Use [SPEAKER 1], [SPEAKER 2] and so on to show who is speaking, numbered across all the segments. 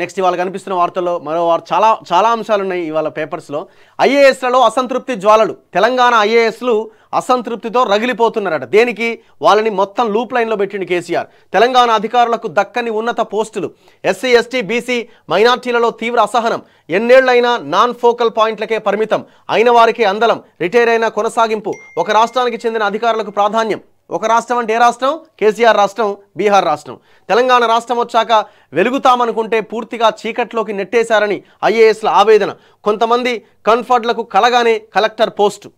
[SPEAKER 1] next ఇవాళ కనిపిస్తున్న వార్తల్లో మరో వారు చాలా చాలా అంశాలు ఉన్నాయి ఇవాళ పేపర్స్లో ఐఏఎస్లలో అసంతృప్తి జ్వాలలు తెలంగాణ ఐఏఎస్లు అసంతృప్తితో రగిలిపోతున్నారట దేనికి వాళ్ళని మొత్తం లూప్ లైన్లో పెట్టింది కేసీఆర్ తెలంగాణ అధికారులకు దక్కని ఉన్నత పోస్టులు ఎస్సీ ఎస్టీ బీసీ మైనార్టీలలో తీవ్ర అసహనం ఎన్నేళ్లైనా నాన్ ఫోకల్ పాయింట్లకే పరిమితం అయిన వారికి అందలం రిటైర్ అయిన కొనసాగింపు ఒక రాష్ట్రానికి చెందిన అధికారులకు ప్రాధాన్యం ఒక రాష్ట్రం అంటే ఏ రాష్ట్రం కేసీఆర్ రాష్ట్రం బీహార్ రాష్ట్రం తెలంగాణ రాష్ట్రం వచ్చాక వెలుగుతామనుకుంటే పూర్తిగా చీకట్లోకి నెట్టేశారని ఐఏఎస్ల ఆవేదన కొంతమంది కన్ఫర్ట్లకు కలగానే కలెక్టర్ పోస్టు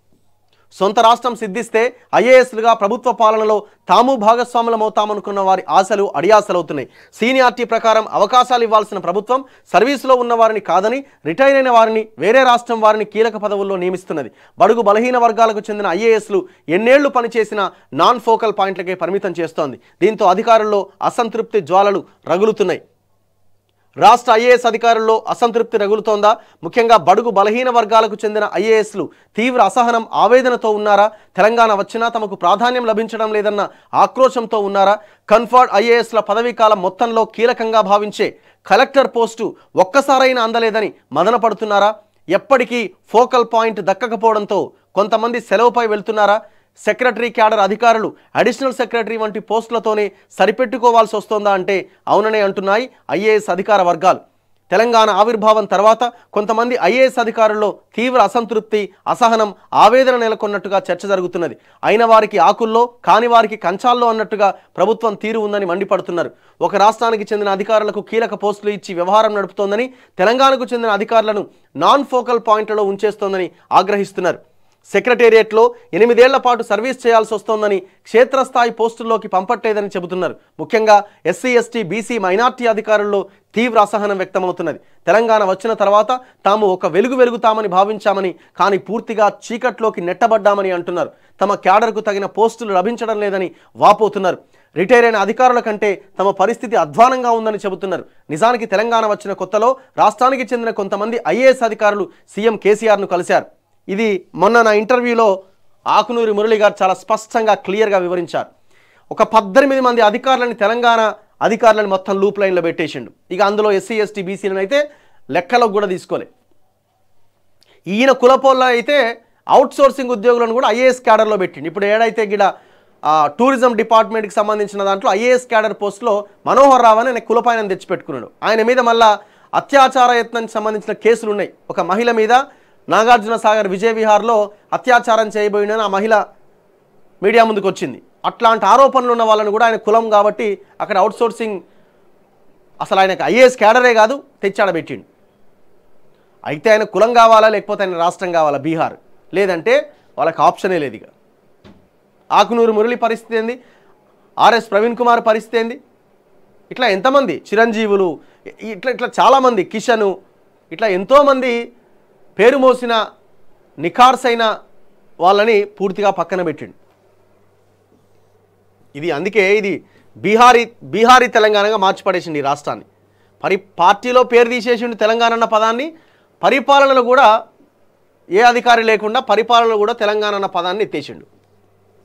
[SPEAKER 1] సొంత రాష్ట్రం సిద్ధిస్తే ఐఏఎస్లుగా ప్రభుత్వ పాలనలో తాము భాగస్వాములమవుతామనుకున్న వారి ఆశలు అడియాసలవుతున్నాయి సీనియార్టీ ప్రకారం అవకాశాలు ఇవ్వాల్సిన ప్రభుత్వం సర్వీసులో ఉన్న వారిని కాదని రిటైర్ అయిన వారిని వేరే రాష్ట్రం వారిని కీలక పదవుల్లో నియమిస్తున్నది బడుగు బలహీన వర్గాలకు చెందిన ఐఏఎస్లు ఎన్నేళ్లు పనిచేసిన నాన్ ఫోకల్ పాయింట్లకే పరిమితం చేస్తోంది దీంతో అధికారుల్లో అసంతృప్తి జ్వాలలు రగులుతున్నాయి రాష్ట్ర ఐఏఎస్ అధికారుల్లో అసంతృప్తి రగులుతోందా ముఖ్యంగా బడుగు బలహీన వర్గాలకు చెందిన ఐఏఎస్లు తీవ్ర అసహనం ఆవేదనతో ఉన్నారా తెలంగాణ వచ్చినా తమకు ప్రాధాన్యం లభించడం లేదన్న ఆక్రోశంతో ఉన్నారా కన్ఫర్డ్ ఐఏఎస్ల పదవీకాలం మొత్తంలో కీలకంగా భావించే కలెక్టర్ పోస్టు ఒక్కసారైనా అందలేదని మదనపడుతున్నారా ఎప్పటికీ ఫోకల్ పాయింట్ దక్కకపోవడంతో కొంతమంది సెలవుపై వెళ్తున్నారా సెక్రటరీ క్యాడర్ అధికారులు అడిషనల్ సెక్రటరీ వంటి పోస్టులతోనే సరిపెట్టుకోవాల్సి వస్తోందా అంటే అవుననే అంటున్నాయి ఐఏఎస్ అధికార వర్గాలు తెలంగాణ ఆవిర్భావం తర్వాత కొంతమంది ఐఏఎస్ అధికారుల్లో తీవ్ర అసంతృప్తి అసహనం ఆవేదన నెలకొన్నట్టుగా చర్చ జరుగుతున్నది అయిన వారికి ఆకుల్లో కాని వారికి కంచాల్లో అన్నట్టుగా ప్రభుత్వం తీరు ఉందని మండిపడుతున్నారు ఒక రాష్ట్రానికి చెందిన అధికారులకు కీలక పోస్టులు ఇచ్చి వ్యవహారం నడుపుతోందని తెలంగాణకు చెందిన అధికారులను నాన్ ఫోకల్ పాయింట్లలో ఉంచేస్తోందని ఆగ్రహిస్తున్నారు సెక్రటేరియట్లో ఎనిమిదేళ్ల పాటు సర్వీస్ చేయాల్సి వస్తోందని క్షేత్రస్థాయి పోస్టుల్లోకి పంపట్లేదని చెబుతున్నారు ముఖ్యంగా ఎస్సీ ఎస్టీ బీసీ మైనార్టీ అధికారుల్లో తీవ్ర అసహనం వ్యక్తమవుతున్నది తెలంగాణ వచ్చిన తర్వాత తాము ఒక వెలుగు వెలుగుతామని భావించామని కానీ పూర్తిగా చీకట్లోకి నెట్టబడ్డామని అంటున్నారు తమ క్యాడర్కు తగిన పోస్టులు లభించడం లేదని వాపోతున్నారు రిటైర్ అయిన అధికారుల కంటే తమ పరిస్థితి అధ్వానంగా ఉందని చెబుతున్నారు నిజానికి తెలంగాణ వచ్చిన కొత్తలో రాష్ట్రానికి చెందిన కొంతమంది ఐఏఎస్ అధికారులు సీఎం కేసీఆర్ను కలిశారు ఇది మొన్న నా ఇంటర్వ్యూలో ఆకునూరి మురళి గారు చాలా స్పష్టంగా క్లియర్గా వివరించారు ఒక పద్దెనిమిది మంది అధికారులని తెలంగాణ అధికారులను మొత్తం లూప్ లైన్లో పెట్టేసిండు ఇక అందులో ఎస్సీ ఎస్టీ బీసీలను అయితే లెక్కలకు కూడా తీసుకోలే ఈయన కులపోల్లో అయితే అవుట్ సోర్సింగ్ ఉద్యోగులను కూడా ఐఏఎస్ క్యాడర్లో పెట్టిండు ఇప్పుడు ఏడైతే గిడ టూరిజం డిపార్ట్మెంట్కి సంబంధించిన దాంట్లో ఐఏఎస్ క్యాడర్ పోస్ట్లో మనోహర్ రావు అని కులపాయనని తెచ్చిపెట్టుకున్నాడు ఆయన మీద మళ్ళా అత్యాచార యత్నానికి సంబంధించిన కేసులు ఉన్నాయి ఒక మహిళ మీద నాగార్జున సాగర్ విజయ విహార్లో అత్యాచారం చేయబోయిన ఆ మహిళ మీడియా ముందుకు వచ్చింది అట్లాంటి ఆరోపణలు ఉన్న వాళ్ళను కూడా ఆయన కులం కాబట్టి అక్కడ అవుట్సోర్సింగ్ అసలు ఆయనకు ఐఏఎస్ క్యాడరే కాదు తెచ్చాడబెట్టిండు అయితే ఆయన కులం కావాలా లేకపోతే ఆయన రాష్ట్రం కావాలా బీహార్ లేదంటే వాళ్ళకి ఆప్షనే లేదు ఇక ఆకునూరు మురళి పరిస్థితి ఏంది ఆర్ఎస్ ప్రవీణ్ కుమార్ పరిస్థితి ఏంది ఇట్లా ఎంతమంది చిరంజీవులు ఇట్లా ఇట్లా చాలామంది కిషను ఇట్లా ఎంతోమంది పేరు మోసిన నిఖార్సైన వాళ్ళని పూర్తిగా పక్కన పెట్టిండు ఇది అందుకే ఇది బీహారీ బీహారీ తెలంగాణగా మార్చిపడేసింది ఈ రాష్ట్రాన్ని పరి పార్టీలో పేరు తీసేసిండు తెలంగాణ అన్న పదాన్ని పరిపాలనలో కూడా ఏ అధికారి లేకుండా పరిపాలనలో కూడా తెలంగాణ అన్న పదాన్ని ఎత్తేసిండు